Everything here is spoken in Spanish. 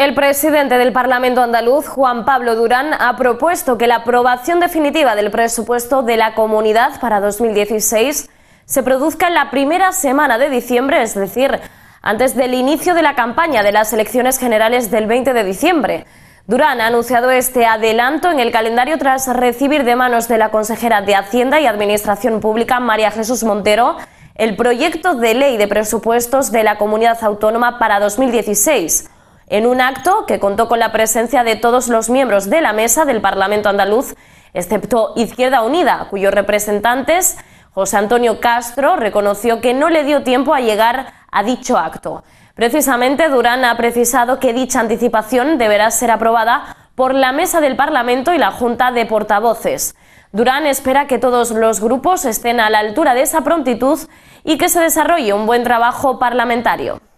El presidente del Parlamento andaluz, Juan Pablo Durán, ha propuesto que la aprobación definitiva del presupuesto de la comunidad para 2016 se produzca en la primera semana de diciembre, es decir, antes del inicio de la campaña de las elecciones generales del 20 de diciembre. Durán ha anunciado este adelanto en el calendario tras recibir de manos de la consejera de Hacienda y Administración Pública, María Jesús Montero, el proyecto de ley de presupuestos de la comunidad autónoma para 2016 en un acto que contó con la presencia de todos los miembros de la mesa del Parlamento andaluz, excepto Izquierda Unida, cuyos representantes José Antonio Castro reconoció que no le dio tiempo a llegar a dicho acto. Precisamente, Durán ha precisado que dicha anticipación deberá ser aprobada por la Mesa del Parlamento y la Junta de Portavoces. Durán espera que todos los grupos estén a la altura de esa prontitud y que se desarrolle un buen trabajo parlamentario.